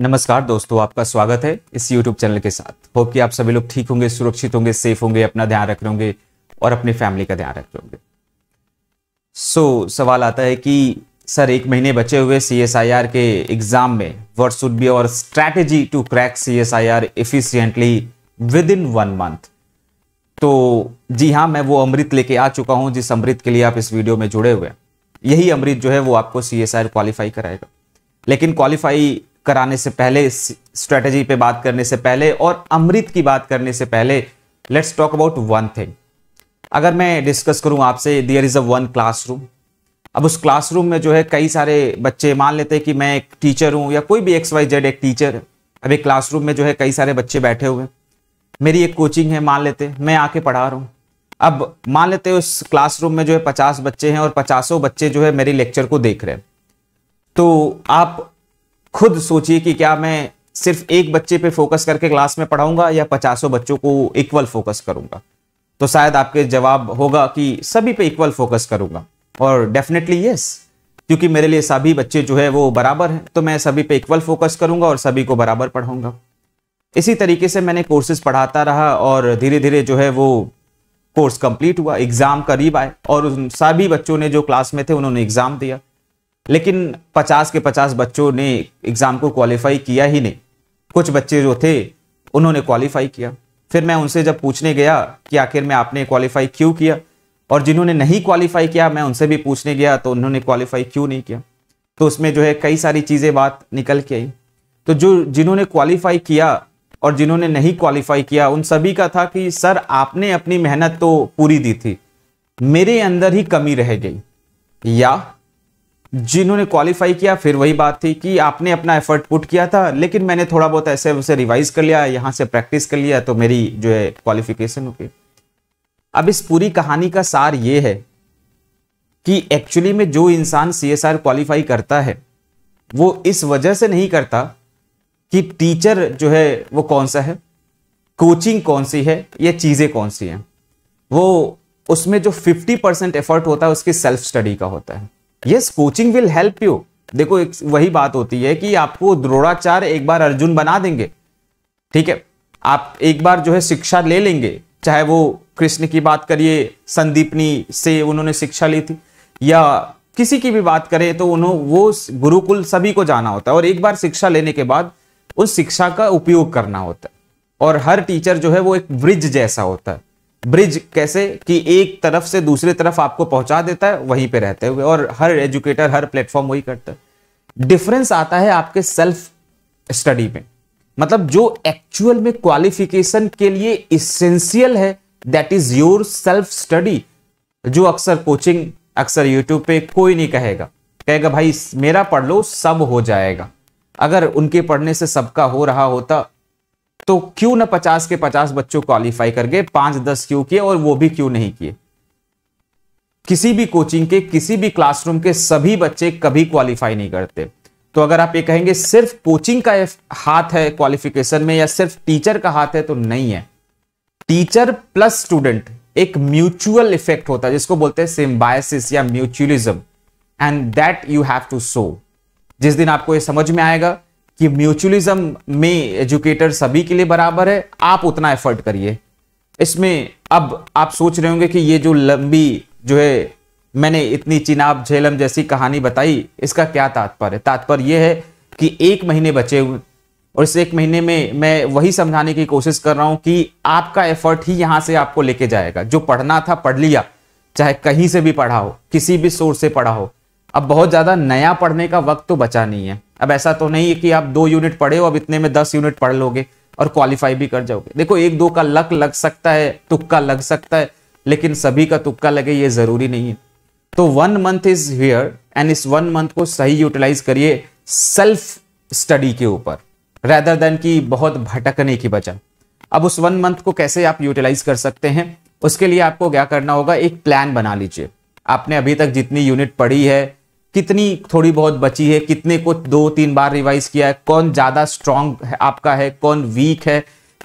नमस्कार दोस्तों आपका स्वागत है इस YouTube चैनल के साथ होप कि आप सभी लोग ठीक होंगे सुरक्षित होंगे सेफ होंगे अपना ध्यान रख रहे होंगे और अपनी फैमिली का ध्यान रख रहे होंगे सो so, सवाल आता है कि सर एक महीने बचे हुए सी के एग्जाम में वट शुड बी और strategy to crack C S I R efficiently within one month तो जी हाँ मैं वो अमृत लेके आ चुका हूँ जिस अमृत के लिए आप इस वीडियो में जुड़े हुए हैं यही अमृत जो है वो आपको सी एस क्वालिफाई कराएगा लेकिन क्वालिफाई कराने से पहले स्ट्रेटजी पे बात करने से पहले और अमृत की बात करने से पहले let's talk about one thing अगर मैं डिस्कस करूं आपसे there is a one classroom अब उस क्लासरूम में जो है कई सारे बच्चे मान लेते हैं कि मैं एक टीचर हूं या कोई भी एक्स वाई जेड एक टीचर है अब एक क्लासरूम में जो है कई सारे बच्चे बैठे हुए हैं मेरी एक कोचिंग है मान लेते मैं आके पढ़ा रहा हूँ अब मान लेते उस क्लासरूम में जो है पचास बच्चे हैं और पचासों बच्चे जो है मेरे लेक्चर को देख रहे हैं तो आप खुद सोचिए कि क्या मैं सिर्फ एक बच्चे पे फोकस करके क्लास में पढ़ाऊंगा या पचासों बच्चों को इक्वल फोकस करूंगा तो शायद आपके जवाब होगा कि सभी पे इक्वल फोकस करूंगा और डेफिनेटली यस क्योंकि मेरे लिए सभी बच्चे जो है वो बराबर हैं तो मैं सभी पे इक्वल फोकस करूंगा और सभी को बराबर पढ़ाऊंगा इसी तरीके से मैंने कोर्सेज पढ़ाता रहा और धीरे धीरे जो है वो कोर्स कंप्लीट हुआ एग्ज़ाम करीब आए और उन सभी बच्चों ने जो क्लास में थे उन्होंने एग्ज़ाम दिया लेकिन 50 के 50 बच्चों ने एग्ज़ाम को क्वालिफाई किया ही नहीं कुछ बच्चे जो थे उन्होंने क्वालिफाई किया फिर मैं उनसे जब पूछने गया कि आखिर में आपने क्वालिफाई क्यों किया और जिन्होंने नहीं क्वालिफाई किया मैं उनसे भी पूछने गया तो उन्होंने क्वालिफाई क्यों नहीं किया तो उसमें जो है कई सारी चीज़ें बात निकल के आई तो जो जिन्होंने क्वालिफाई किया और जिन्होंने नहीं क्वालिफाई किया उन सभी का था कि सर आपने अपनी मेहनत तो पूरी दी थी मेरे अंदर ही कमी रह गई या जिन्होंने क्वालिफाई किया फिर वही बात थी कि आपने अपना एफर्ट पुट किया था लेकिन मैंने थोड़ा बहुत ऐसे उसे रिवाइज कर लिया यहाँ से प्रैक्टिस कर लिया तो मेरी जो है क्वालिफिकेशन हो गई अब इस पूरी कहानी का सार ये है कि एक्चुअली में जो इंसान सी एस आर क्वालिफाई करता है वो इस वजह से नहीं करता कि टीचर जो है वो कौन सा है कोचिंग कौन सी है या चीज़ें कौन सी हैं वो उसमें जो 50 परसेंट एफर्ट होता है उसकी सेल्फ स्टडी का होता है yes coaching will help you देखो एक वही बात होती है कि आपको द्रोणाचार्य एक बार अर्जुन बना देंगे ठीक है आप एक बार जो है शिक्षा ले लेंगे चाहे वो कृष्ण की बात करिए संदीपनी से उन्होंने शिक्षा ली थी या किसी की भी बात करें तो उन्होंने वो गुरुकुल सभी को जाना होता है और एक बार शिक्षा लेने के बाद उस शिक्षा का उपयोग करना होता है और हर टीचर जो है वो एक ब्रिज जैसा होता है ब्रिज कैसे कि एक तरफ से दूसरे तरफ आपको पहुंचा देता है वहीं पे रहते हुए और हर एजुकेटर हर प्लेटफॉर्म वही करता है डिफरेंस आता है आपके सेल्फ स्टडी में मतलब जो एक्चुअल में क्वालिफिकेशन के लिए इसेंशियल है that is your self study जो अक्सर कोचिंग अक्सर यूट्यूब पे कोई नहीं कहेगा कहेगा भाई मेरा पढ़ लो सब हो जाएगा अगर उनके पढ़ने से सबका हो रहा होता तो क्यों ना पचास के पचास बच्चों क्वालिफाई कर गए पांच दस क्यों किए और वो भी क्यों नहीं किए किसी भी कोचिंग के किसी भी क्लासरूम के सभी बच्चे कभी क्वालिफाई नहीं करते तो अगर आप ये कहेंगे सिर्फ कोचिंग का हाथ है क्वालिफिकेशन में या सिर्फ टीचर का हाथ है तो नहीं है टीचर प्लस स्टूडेंट एक म्यूचुअल इफेक्ट होता है जिसको बोलते हैं सिम्बायसिस या mutualism and that you have to so जिस दिन आपको ये समझ में आएगा कि म्यूचुअलिज्म में एजुकेटर सभी के लिए बराबर है आप उतना एफर्ट करिए इसमें अब आप सोच रहे होंगे कि ये जो लंबी जो है मैंने इतनी चिनाब झेलम जैसी कहानी बताई इसका क्या तात्पर्य है तात्पर्य यह है कि एक महीने बचे हुए और इस एक महीने में मैं वही समझाने की कोशिश कर रहा हूं कि आपका एफर्ट ही यहां से आपको लेके जाएगा जो पढ़ना था पढ़ लिया चाहे कहीं से भी पढ़ा हो किसी भी सोर्स से पढ़ा हो अब बहुत ज़्यादा नया पढ़ने का वक्त तो बचा नहीं है अब ऐसा तो नहीं है कि आप दो यूनिट पढ़े हो अब इतने में दस यूनिट पढ़ लोगे और क्वालिफाई भी कर जाओगे देखो एक दो का लक लग सकता है तुक्का लग सकता है लेकिन सभी का तुक्का लगे ये ज़रूरी नहीं है तो one month is here and इस वन मंथ को सही यूटिलाइज करिए सेल्फ स्टडी के ऊपर रैदर देन की बहुत भटकने की बचा अब उस वन मंथ को कैसे आप यूटिलाइज कर सकते हैं उसके लिए आपको क्या करना होगा एक प्लान बना लीजिए आपने अभी तक जितनी यूनिट पढ़ी है कितनी थोड़ी बहुत बची है कितने को दो तीन बार रिवाइज किया है कौन ज़्यादा स्ट्रांग आपका है कौन वीक है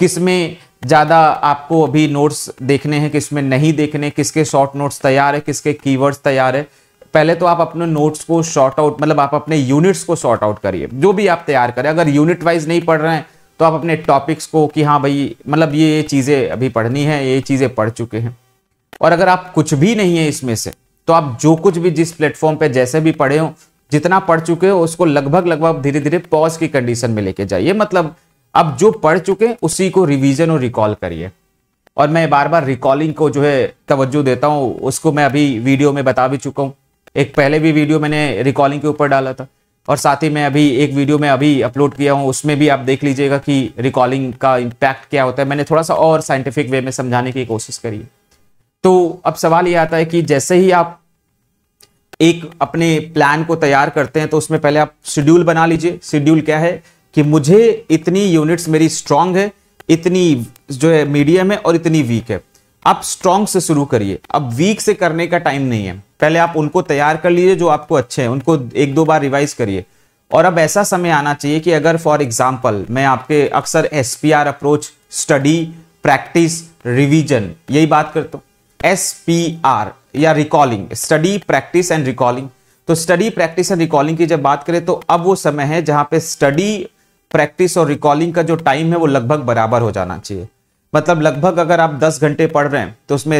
किसमें ज़्यादा आपको अभी नोट्स देखने हैं किसमें नहीं देखने किसके शॉर्ट नोट्स तैयार है किसके कीवर्ड्स तैयार है पहले तो आप अपने नोट्स को शॉर्ट आउट मतलब आप अपने यूनिट्स को शॉर्ट आउट करिए जो भी आप तैयार करें अगर यूनिट वाइज नहीं पढ़ रहे हैं तो आप अपने टॉपिक्स को कि हाँ भाई मतलब ये ये चीज़ें अभी पढ़नी है ये चीज़ें पढ़ चुके हैं और अगर आप कुछ भी नहीं है इसमें से तो आप जो कुछ भी जिस प्लेटफॉर्म पे जैसे भी पढ़े हो जितना पढ़ चुके हो उसको लगभग लगभग धीरे धीरे पॉज की कंडीशन में लेके जाइए मतलब आप जो पढ़ चुके उसी को रिवीजन और रिकॉल करिए और मैं बार बार रिकॉलिंग को जो है तवज्जो देता हूँ उसको मैं अभी वीडियो में बता भी चुका हूँ एक पहले भी वीडियो मैंने रिकॉलिंग के ऊपर डाला था और साथ ही मैं अभी एक वीडियो में अभी अपलोड किया हूँ उसमें भी आप देख लीजिएगा कि रिकॉलिंग का इम्पैक्ट क्या होता है मैंने थोड़ा सा और साइंटिफिक वे में समझाने की कोशिश करी है तो अब सवाल ये आता है कि जैसे ही आप एक अपने प्लान को तैयार करते हैं तो उसमें पहले आप शेड्यूल बना लीजिए शेड्यूल क्या है कि मुझे इतनी यूनिट्स मेरी स्ट्रांग है इतनी जो है मीडियम है और इतनी वीक है आप स्ट्रांग से शुरू करिए अब वीक से करने का टाइम नहीं है पहले आप उनको तैयार कर लीजिए जो आपको अच्छे हैं उनको एक दो बार रिवाइज करिए और अब ऐसा समय आना चाहिए कि अगर फॉर एग्जाम्पल मैं आपके अक्सर S approach study practice revision यही बात करता हूँ एस पी आर या recalling study practice and recalling तो स्टडी प्रैक्टिस एंड रिकॉलिंग की जब बात करें तो अब वो समय है जहां पे स्टडी प्रैक्टिस और रिकॉलिंग का जो टाइम है वो लगभग बराबर हो जाना चाहिए मतलब लगभग अगर आप 10 घंटे पढ़ रहे हैं तो उसमें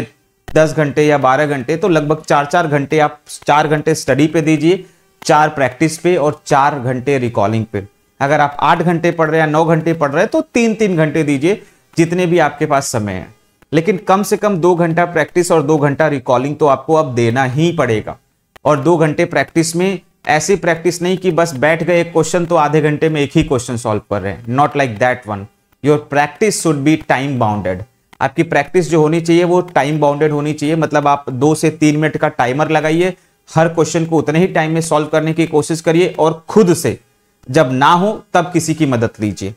10 घंटे या 12 घंटे तो लगभग चार चार घंटे आप चार घंटे स्टडी पे दीजिए चार प्रैक्टिस पे और चार घंटे रिकॉलिंग पे अगर आप आठ घंटे पढ़ रहे हैं नौ घंटे पढ़ रहे हैं तो तीन तीन घंटे दीजिए जितने भी आपके पास समय है लेकिन कम से कम दो घंटा प्रैक्टिस और दो घंटा रिकॉलिंग तो आपको अब देना ही पड़ेगा और दो घंटे प्रैक्टिस में ऐसी प्रैक्टिस नहीं कि बस बैठ गए एक क्वेश्चन तो आधे घंटे में एक ही क्वेश्चन सॉल्व कर रहे हैं not like that one your practice should be time bounded आपकी प्रैक्टिस जो होनी चाहिए वो टाइम बाउंडेड होनी चाहिए मतलब आप दो से तीन मिनट का टाइमर लगाइए हर क्वेश्चन को उतने ही टाइम में सॉल्व करने की कोशिश करिए और खुद से जब ना हो तब किसी की मदद लीजिए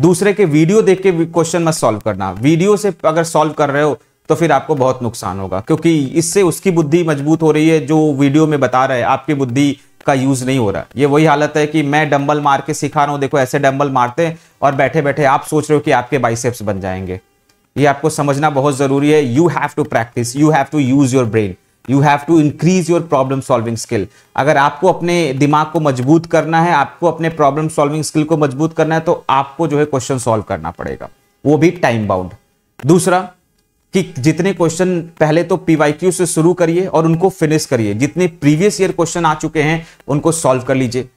दूसरे के वीडियो देख के क्वेश्चन मत सॉल्व करना वीडियो से अगर सॉल्व कर रहे हो तो फिर आपको बहुत नुकसान होगा क्योंकि इससे उसकी बुद्धि मजबूत हो रही है जो वीडियो में बता रहे हैं आपकी बुद्धि का यूज नहीं हो रहा ये वही हालत है कि मैं डंबल मार के सिखा रहा हूं देखो ऐसे डंबल मारते हैं और बैठे बैठे आप सोच रहे हो कि आपके बाइसेप्स बन जाएंगे ये आपको समझना बहुत जरूरी है you have to practise you have to use your brain you have to increase your problem solving skill अगर आपको अपने दिमाग को मजबूत करना है आपको अपने प्रॉब्लम सॉल्विंग स्किल को मजबूत करना है तो आपको जो है क्वेश्चन सॉल्व करना पड़ेगा वो भी टाइम बाउंड दूसरा कि जितने क्वेश्चन पहले तो पीवाईक्यू से शुरू करिए और उनको फिनिश करिए जितने प्रीवियस ईयर क्वेश्चन आ चुके हैं उनको सॉल्व कर लीजिए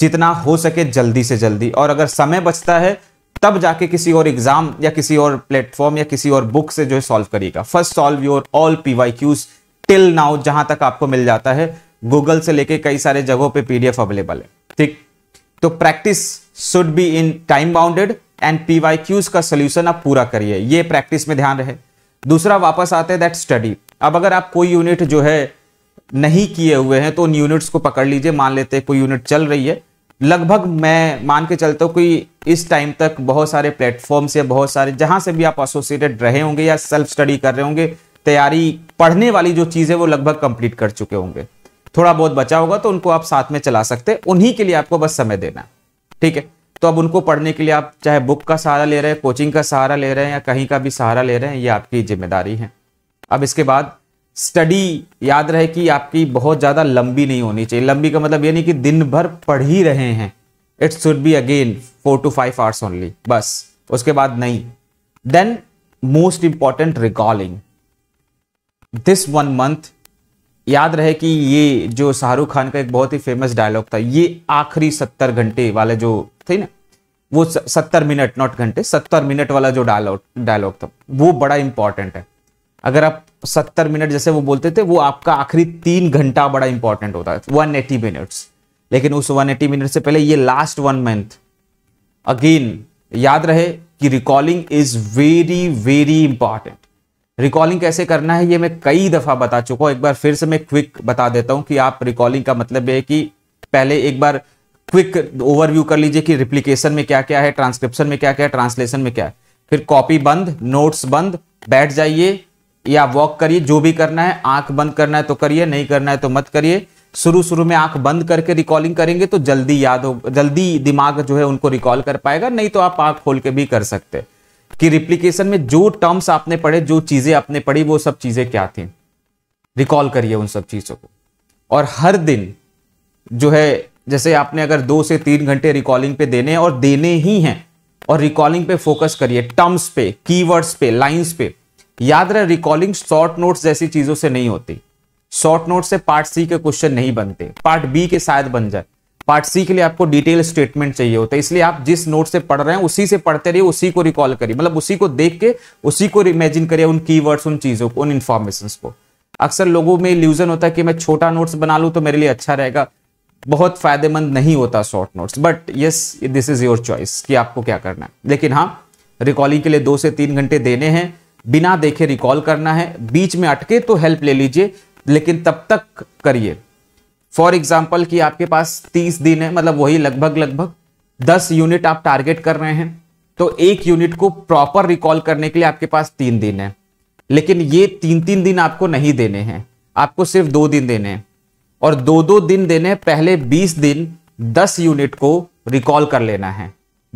जितना हो सके जल्दी से जल्दी और अगर समय बचता है तब जाके किसी और एग्जाम या किसी और प्लेटफॉर्म या किसी और बुक से जो है सॉल्व करिएगा first solve your all PYQs till now जहां तक आपको मिल जाता है गूगल से लेके कई सारे जगहों पे पीडीएफ अवेलेबल है ठीक तो practice should be in time bounded and PYQs का सोल्यूशन आप पूरा करिए ये प्रैक्टिस में ध्यान रहे दूसरा वापस आते हैं दैट स्टडी अब अगर आप कोई यूनिट जो है नहीं किए हुए हैं तो उन यूनिट्स को पकड़ लीजिए मान लेते हैं कोई यूनिट चल रही है लगभग मैं मान के चलता हूँ कोई इस टाइम तक बहुत सारे प्लेटफॉर्म्स या बहुत सारे जहाँ से भी आप एसोसिएटेड रहे होंगे या सेल्फ स्टडी कर रहे होंगे तैयारी पढ़ने वाली जो चीज़ है वो लगभग कंप्लीट कर चुके होंगे थोड़ा बहुत बचा होगा तो उनको आप साथ में चला सकते उन्हीं के लिए आपको बस समय देना ठीक है तो अब उनको पढ़ने के लिए आप चाहे बुक का सहारा ले रहे हैं कोचिंग का सहारा ले रहे हैं या कहीं का भी सहारा ले रहे हैं ये आपकी जिम्मेदारी है अब इसके बाद स्टडी याद रहे कि आपकी बहुत ज़्यादा लंबी नहीं होनी चाहिए लंबी का मतलब ये नहीं कि दिन भर पढ़ ही रहे हैं it's should be again four to five hours only बस उसके बाद नहीं then most important recalling this one month याद रहे कि ये जो शाहरुख खान का एक बहुत ही फेमस डायलॉग था ये आखिरी सत्तर घंटे वाले जो थे ना वो सत्तर मिनट नॉट घंटे सत्तर मिनट वाला जो डायलॉग डायलॉग था वो बड़ा इंपॉर्टेंट है अगर आप सत्तर मिनट जैसे वो बोलते थे वो आपका आखिरी तीन घंटा बड़ा इंपॉर्टेंट होता है वन एटी मिनट्स लेकिन उस वन एटी मिनट से पहले ये लास्ट वन मंथ अगेन याद रहे कि recalling is very very important recalling कैसे करना है ये मैं कई दफ़ा बता चुका हूँ एक बार फिर से मैं क्विक बता देता हूँ कि आप रिकॉलिंग का मतलब है कि पहले एक बार क्विक ओवरव्यू कर लीजिए कि रिप्लीकेशन में क्या क्या है ट्रांसक्रिप्शन में क्या क्या है ट्रांसलेशन में क्या है फिर कॉपी बंद नोट्स बंद बैठ जाइए या वॉक करिए जो भी करना है आंख बंद करना है तो करिए नहीं करना है तो मत करिए शुरू शुरू में आंख बंद करके रिकॉलिंग करेंगे तो जल्दी याद हो जल्दी दिमाग जो है उनको रिकॉल कर पाएगा नहीं तो आप आंख खोल के भी कर सकते कि रिप्लीकेशन में जो टर्म्स आपने पढ़े जो चीजें आपने पढ़ी वो सब चीजें क्या थी रिकॉल करिए उन सब चीजों को और हर दिन जो है जैसे आपने अगर दो से तीन घंटे रिकॉलिंग पे देने हैं और देने ही हैं और रिकॉलिंग पे फोकस करिए टर्म्स पे कीवर्ड्स पे लाइंस पे याद रहे रिकॉलिंग शॉर्ट नोट्स जैसी चीजों से नहीं होती शॉर्ट नोट से पार्ट सी के क्वेश्चन नहीं बनते पार्ट बी के शायद बन जाए पार्ट सी के लिए आपको डिटेल स्टेटमेंट चाहिए होता है इसलिए आप जिस नोट से पढ़ रहे हैं उसी से पढ़ते रहिए उसी को रिकॉल करिए मतलब उसी को देख के उसी को इमेजिन करिए उन कीवर्ड्स उन चीज़ों को उन इन्फॉर्मेशन को अक्सर लोगों में इल्यूजन होता है कि मैं छोटा नोट्स बना लूँ तो मेरे लिए अच्छा रहेगा बहुत फायदेमंद नहीं होता short notes but yes this is your choice कि आपको क्या करना है लेकिन हाँ रिकॉलिंग के लिए दो से तीन घंटे देने हैं बिना देखे रिकॉल करना है बीच में अटके तो हेल्प ले लीजिए लेकिन तब तक करिए फॉर एग्जाम्पल कि आपके पास तीस दिन है मतलब वही लगभग लगभग दस यूनिट आप टारगेट कर रहे हैं तो एक यूनिट को प्रॉपर रिकॉल करने के लिए आपके पास तीन दिन है लेकिन ये तीन तीन दिन आपको नहीं देने हैं आपको सिर्फ दो दिन देने हैं और दो दो दिन देने हैं पहले बीस दिन दस यूनिट को रिकॉल कर लेना है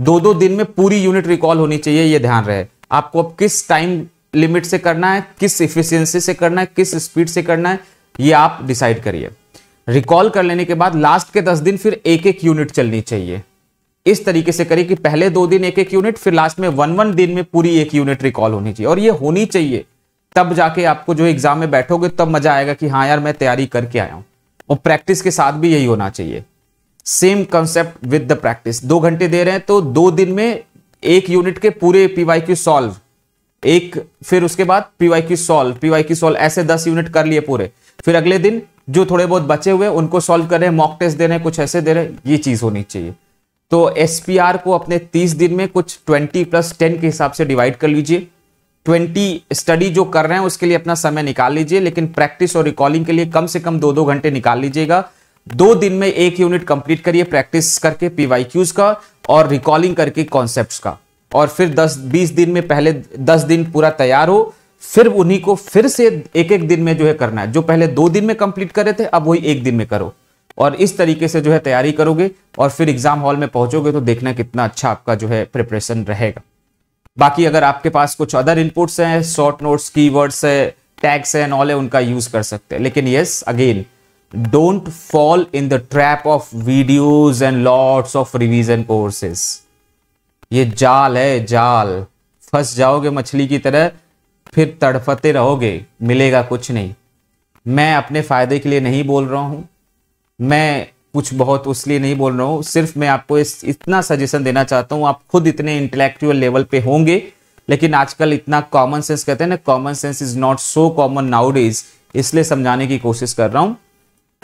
दो दो दिन में पूरी यूनिट रिकॉल होनी चाहिए ये ध्यान रहे आपको अब किस टाइम लिमिट से करना है किस इफिशियंसी से करना है किस स्पीड से करना है ये आप डिसाइड करिए रिकॉल कर लेने के बाद लास्ट के दस दिन फिर एक एक यूनिट चलनी चाहिए इस तरीके से करिए कि पहले दो दिन एक एक यूनिट फिर लास्ट में वन वन दिन में पूरी एक यूनिट रिकॉल होनी चाहिए और ये होनी चाहिए तब जाके आपको जो एग्जाम में बैठोगे तब मजा आएगा कि हाँ यार मैं तैयारी करके आया हूं और प्रैक्टिस के साथ भी यही होना चाहिए same concept with the practice दो घंटे दे रहे हैं तो दो दिन में एक यूनिट के पूरे पीवाई क्यू सॉल्व एक फिर उसके बाद PYQ solve PYQ solve ऐसे दस यूनिट कर लिए पूरे फिर अगले दिन जो थोड़े बहुत बचे हुए उनको सॉल्व कर रहे हैं मॉक टेस्ट दे रहे हैं कुछ ऐसे दे रहे हैं ये चीज़ होनी चाहिए तो एस को अपने तीस दिन में कुछ ट्वेंटी प्लस टेन के हिसाब से डिवाइड कर लीजिए ट्वेंटी स्टडी जो कर रहे हैं उसके लिए अपना समय निकाल लीजिए लेकिन प्रैक्टिस और रिकॉलिंग के लिए कम से कम दो दो घंटे निकाल लीजिएगा दो दिन में एक यूनिट कंप्लीट करिए प्रैक्टिस करके क्यूज का और रिकॉलिंग करके कॉन्सेप्ट का और फिर दस बीस दिन में पहले दस दिन पूरा तैयार हो सिर्फ उन्हीं को फिर से एक एक दिन में जो है करना है जो पहले दो दिन में कंप्लीट करे थे अब वही एक दिन में करो और इस तरीके से जो है तैयारी करोगे और फिर एग्जाम हॉल में पहुंचोगे तो देखना कितना अच्छा आपका जो है प्रिपरेशन रहेगा बाकी अगर आपके पास कुछ अदर इनपुट्स हैं शॉर्ट नोट्स कीवर्ड्स है टैग्स हैं ऑल है उनका यूज कर सकते हैं लेकिन yes again don't fall in the trap of videos and lots of revision courses ये जाल है जाल फंस जाओगे मछली की तरह फिर तड़फते रहोगे मिलेगा कुछ नहीं मैं अपने फ़ायदे के लिए नहीं बोल रहा हूँ मैं कुछ बहुत उस लिए नहीं बोल रहा हूँ सिर्फ मैं आपको इस इतना सजेशन देना चाहता हूँ आप खुद इतने इंटेलेक्चुअल लेवल पे होंगे लेकिन आजकल इतना कॉमन सेंस कहते हैं ना common sense is not so common nowadays इसलिए समझाने की कोशिश कर रहा हूँ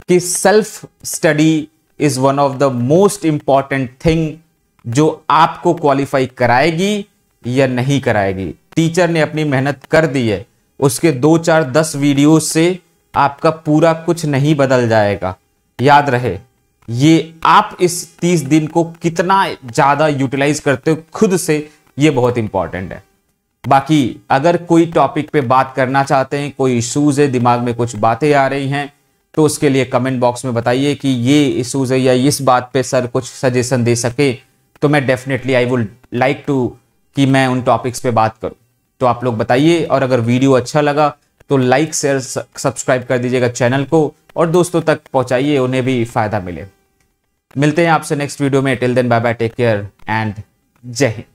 कि self study is one of the most important thing जो आपको क्वालिफाई कराएगी या नहीं कराएगी टीचर ने अपनी मेहनत कर दी है उसके दो चार दस वीडियो से आपका पूरा कुछ नहीं बदल जाएगा याद रहे ये आप इस तीस दिन को कितना ज़्यादा यूटिलाइज करते हो खुद से ये बहुत इंपॉर्टेंट है बाकी अगर कोई टॉपिक पे बात करना चाहते हैं कोई इश्यूज है दिमाग में कुछ बातें आ रही हैं तो उसके लिए कमेंट बॉक्स में बताइए कि ये इशूज है या इस बात पे सर कुछ सजेशन दे सके तो मैं definitely I would like to कि मैं उन टॉपिक्स पे बात करूँ तो आप लोग बताइए और अगर वीडियो अच्छा लगा तो लाइक शेयर सब्सक्राइब कर दीजिएगा चैनल को और दोस्तों तक पहुंचाइए उन्हें भी फ़ायदा मिले मिलते हैं आपसे नेक्स्ट वीडियो में till then bye bye take care and Jai Hind